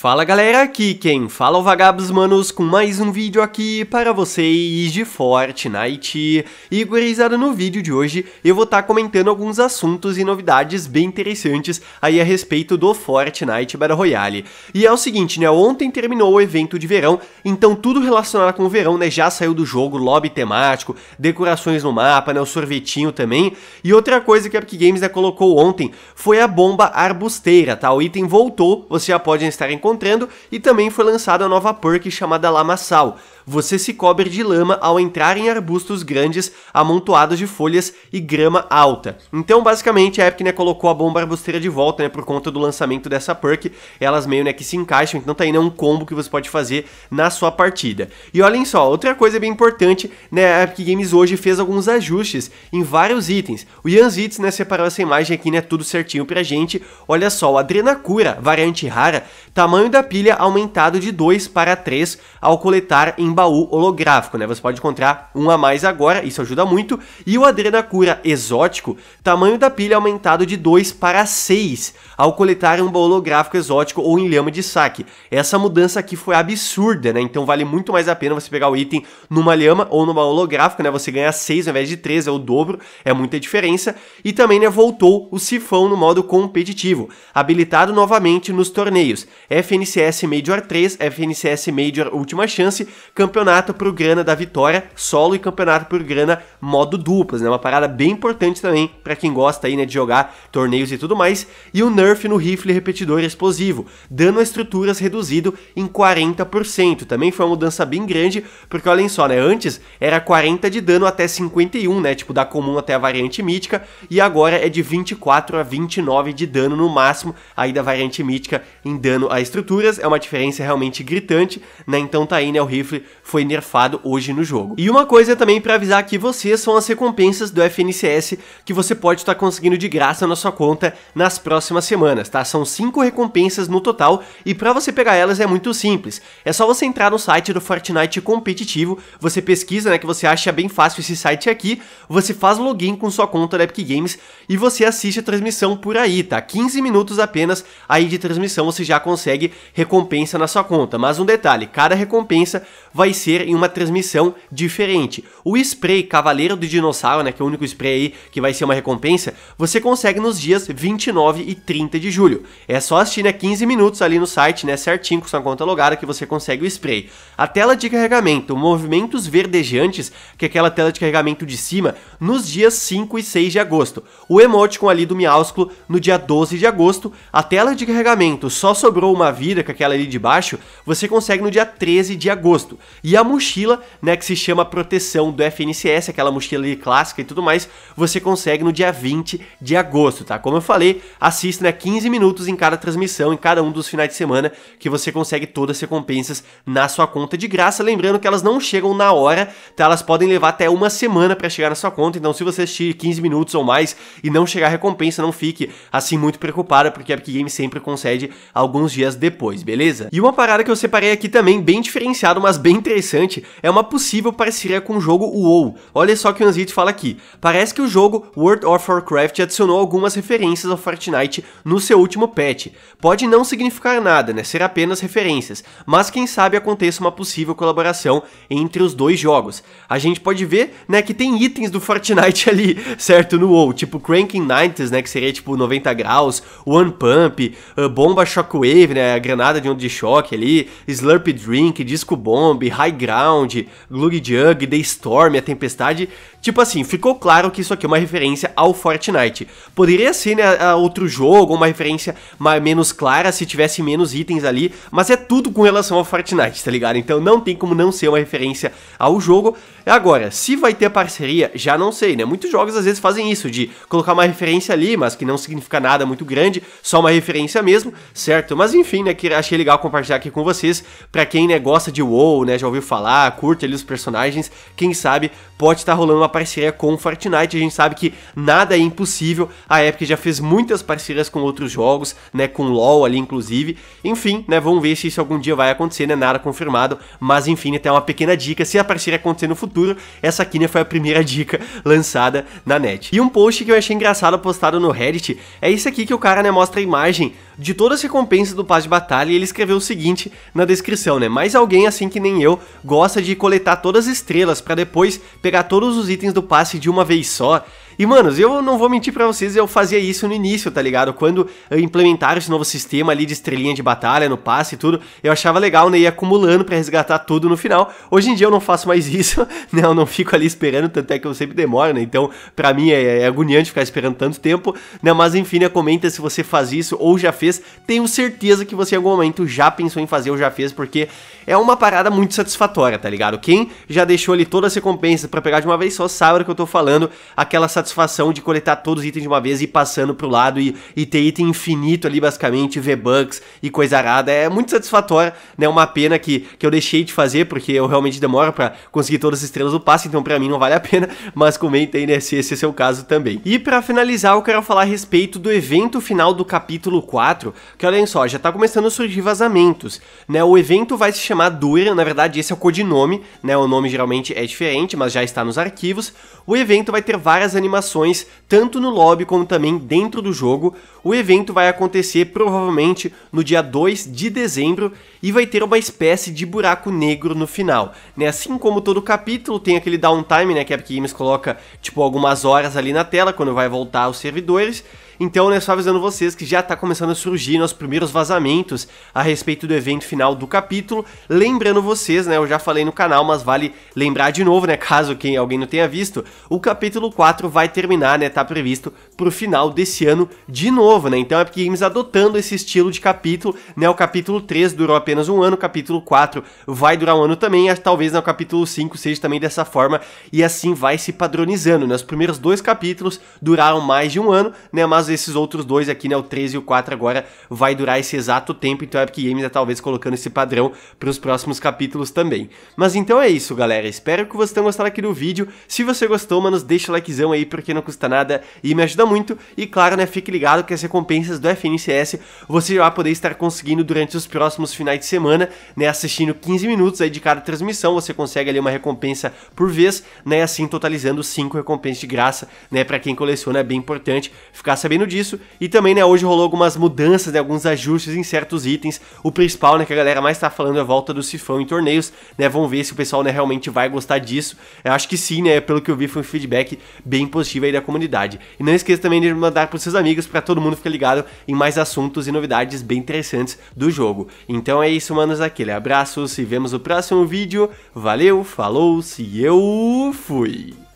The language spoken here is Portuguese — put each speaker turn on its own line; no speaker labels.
Fala galera, aqui quem fala é o Vagabos Manos com mais um vídeo aqui para vocês de Fortnite. E gurizada, no vídeo de hoje eu vou estar tá comentando alguns assuntos e novidades bem interessantes aí a respeito do Fortnite Battle Royale. E é o seguinte, né, ontem terminou o evento de verão, então tudo relacionado com o verão, né, já saiu do jogo, lobby temático, decorações no mapa, né, o sorvetinho também. E outra coisa que a Epic Games né, colocou ontem foi a bomba arbusteira, tá, o item voltou, você já pode estar encontrando encontrando, e também foi lançada a nova perk chamada Lamaçal. Você se cobre de lama ao entrar em arbustos grandes amontoados de folhas e grama alta. Então, basicamente, a Epic né, colocou a bomba arbusteira de volta, né, por conta do lançamento dessa perk, elas meio né, que se encaixam, então tá aí né, um combo que você pode fazer na sua partida. E olhem só, outra coisa bem importante, né, a Epic Games hoje fez alguns ajustes em vários itens. O Ian Zitz né, separou essa imagem aqui, né, tudo certinho pra gente. Olha só, o Adrenacura, variante rara, tamanho tamanho da pilha aumentado de 2 para 3 ao coletar em baú holográfico, né? Você pode encontrar um a mais agora, isso ajuda muito. E o Adrenacura exótico, tamanho da pilha aumentado de 2 para 6 ao coletar um baú holográfico exótico ou em lhama de saque. Essa mudança aqui foi absurda, né? Então vale muito mais a pena você pegar o item numa lhama ou baú holográfico, né? Você ganha 6 ao invés de 3, é o dobro, é muita diferença. E também, né, voltou o sifão no modo competitivo, habilitado novamente nos torneios. f FNCS Major 3, FNCS Major Última Chance, campeonato por grana da vitória solo e campeonato por grana modo duplas, né? Uma parada bem importante também para quem gosta aí, né, de jogar torneios e tudo mais. E o um nerf no rifle repetidor explosivo, dano a estruturas reduzido em 40%. Também foi uma mudança bem grande, porque olhem só, né, antes era 40 de dano até 51, né, tipo da comum até a variante mítica, e agora é de 24 a 29 de dano no máximo aí da variante mítica em dano a estrutura estruturas, é uma diferença realmente gritante, né? Então tá aí, né? O rifle foi nerfado hoje no jogo. E uma coisa também para avisar aqui vocês são as recompensas do FNCS que você pode estar tá conseguindo de graça na sua conta nas próximas semanas, tá? São cinco recompensas no total e para você pegar elas é muito simples. É só você entrar no site do Fortnite competitivo, você pesquisa, né, que você acha bem fácil esse site aqui, você faz login com sua conta da Epic Games e você assiste a transmissão por aí, tá? 15 minutos apenas aí de transmissão você já consegue consegue recompensa na sua conta. Mas um detalhe, cada recompensa vai ser em uma transmissão diferente. O spray Cavaleiro do Dinossauro, né, que é o único spray aí que vai ser uma recompensa, você consegue nos dias 29 e 30 de julho. É só assistir né, 15 minutos ali no site, né, certinho com sua conta logada que você consegue o spray. A tela de carregamento, movimentos verdejantes, que é aquela tela de carregamento de cima, nos dias 5 e 6 de agosto. O emoticon ali do Miausculo no dia 12 de agosto. A tela de carregamento só sobrou uma ela Vira, aquela ali de baixo, você consegue no dia 13 de agosto. E a mochila, né, que se chama Proteção do FNCS, aquela mochila ali clássica e tudo mais, você consegue no dia 20 de agosto, tá? Como eu falei, assista né, 15 minutos em cada transmissão, em cada um dos finais de semana, que você consegue todas as recompensas na sua conta de graça. Lembrando que elas não chegam na hora, tá? Elas podem levar até uma semana para chegar na sua conta, então se você assistir 15 minutos ou mais e não chegar a recompensa, não fique assim muito preocupada, porque a Epic Games sempre concede alguns dias depois, beleza? E uma parada que eu separei aqui também, bem diferenciado, mas bem interessante, é uma possível parceria com o jogo WoW. Olha só que o Anzit fala aqui. Parece que o jogo World of Warcraft adicionou algumas referências ao Fortnite no seu último patch. Pode não significar nada, né? Ser apenas referências, mas quem sabe aconteça uma possível colaboração entre os dois jogos. A gente pode ver, né, que tem itens do Fortnite ali, certo? No WoW, tipo Cranking 90s, né, que seria tipo 90 graus, One Pump, uh, Bomba Shockwave, né, é, granada de onda de choque ali, Slurp Drink, Disco Bomb, High Ground, Glug Jug, The Storm, A Tempestade, Tipo assim, ficou claro que isso aqui é uma referência ao Fortnite. Poderia ser né, a outro jogo, uma referência mais, menos clara se tivesse menos itens ali, mas é tudo com relação ao Fortnite, tá ligado? Então não tem como não ser uma referência ao jogo. Agora, se vai ter parceria, já não sei, né? Muitos jogos às vezes fazem isso, de colocar uma referência ali, mas que não significa nada muito grande, só uma referência mesmo, certo? Mas enfim, né, que achei legal compartilhar aqui com vocês, pra quem né, gosta de WoW, né, já ouviu falar, curte ali os personagens, quem sabe pode estar tá rolando uma parceria com o Fortnite. A gente sabe que nada é impossível. A Epic já fez muitas parcerias com outros jogos, né, com LoL ali inclusive. Enfim, né, vamos ver se isso algum dia vai acontecer, né, nada confirmado, mas enfim, até uma pequena dica, se a parceria acontecer no futuro, essa aqui né, foi a primeira dica lançada na net. E um post que eu achei engraçado postado no Reddit é isso aqui que o cara né, mostra a imagem de todas as recompensas do passe de batalha e ele escreveu o seguinte na descrição, né? Mas alguém assim que nem eu gosta de coletar todas as estrelas para depois pegar todos os itens itens do passe de uma vez só. E, manos, eu não vou mentir para vocês, eu fazia isso no início, tá ligado? Quando implementaram esse novo sistema ali de estrelinha de batalha no passe e tudo, eu achava legal, né? Ia acumulando para resgatar tudo no final. Hoje em dia eu não faço mais isso, né? Eu não fico ali esperando, tanto é que eu sempre demoro, né? Então, para mim é, é, agoniante ficar esperando tanto tempo, né? Mas enfim, né? Comenta se você faz isso ou já fez. Tenho certeza que você em algum momento já pensou em fazer ou já fez, porque é uma parada muito satisfatória, tá ligado? Quem já deixou ali todas as recompensas para pegar de uma vez só sabe do que eu tô falando, aquela satisfação satisfação de coletar todos os itens de uma vez e ir passando pro lado e, e ter item infinito ali, basicamente, V-Bucks e coisa arada. É muito satisfatório, né? Uma pena que, que eu deixei de fazer, porque eu realmente demoro para conseguir todas as estrelas do passe, então para mim não vale a pena, mas comenta aí, né, se esse é seu caso também. E para finalizar, eu quero falar a respeito do evento final do capítulo 4, que olhem só, já tá começando a surgir vazamentos, né? O evento vai se chamar Dura, na verdade esse é o codinome, né? O nome geralmente é diferente, mas já está nos arquivos. O evento vai ter várias animações ações, tanto no lobby como também dentro do jogo. O evento vai acontecer provavelmente no dia 2 de dezembro e vai ter uma espécie de buraco negro no final. Né? Assim como todo capítulo, tem aquele downtime né, que a Epic Games coloca tipo algumas horas ali na tela quando vai voltar aos servidores. Então, né, só avisando vocês que já está começando a surgir nos primeiros vazamentos a respeito do evento final do capítulo. Lembrando vocês, né, eu já falei no canal, mas vale lembrar de novo, né, caso quem alguém não tenha visto, o capítulo 4 vai terminar, né, tá previsto pro final desse ano de novo, né? Então, a é Epic Games adotando esse estilo de capítulo, né? O capítulo 3 durou apenas um ano, o capítulo 4 vai durar um ano também, talvez no né, capítulo 5 seja também dessa forma e assim vai se padronizando, né? Os primeiros dois capítulos duraram mais de um ano, né, mas esses outros dois aqui, né, o 3 e o 4 agora, vai durar esse exato tempo, então a Epic Games é talvez colocando esse padrão para os próximos capítulos também. Mas então é isso, galera, espero que vocês tenham gostado aqui do vídeo, se você gostou, mano deixa o likezão aí, porque não custa nada e me ajuda muito, e claro, né, fique ligado que as recompensas do FNCS você vai poder estar conseguindo durante os próximos finais de semana, né, assistindo 15 minutos aí de cada transmissão, você consegue ali uma recompensa por vez, né, assim totalizando 5 recompensas de graça, né, para quem coleciona é bem importante ficar sabendo sabendo disso. E também, né, hoje rolou algumas mudanças, né, alguns ajustes em certos itens. O principal, né, que a galera mais tá falando é a volta do sifão em torneios, né? Vamos ver se o pessoal, né, realmente vai gostar disso. Eu acho que sim, né? Pelo que eu vi, foi um feedback bem positivo aí da comunidade. E não esqueça também de mandar pros seus amigos para todo mundo ficar ligado em mais assuntos e novidades bem interessantes do jogo. Então é isso, manos, aquele né? abraço, se vemos no próximo vídeo. Valeu, falou, se eu fui!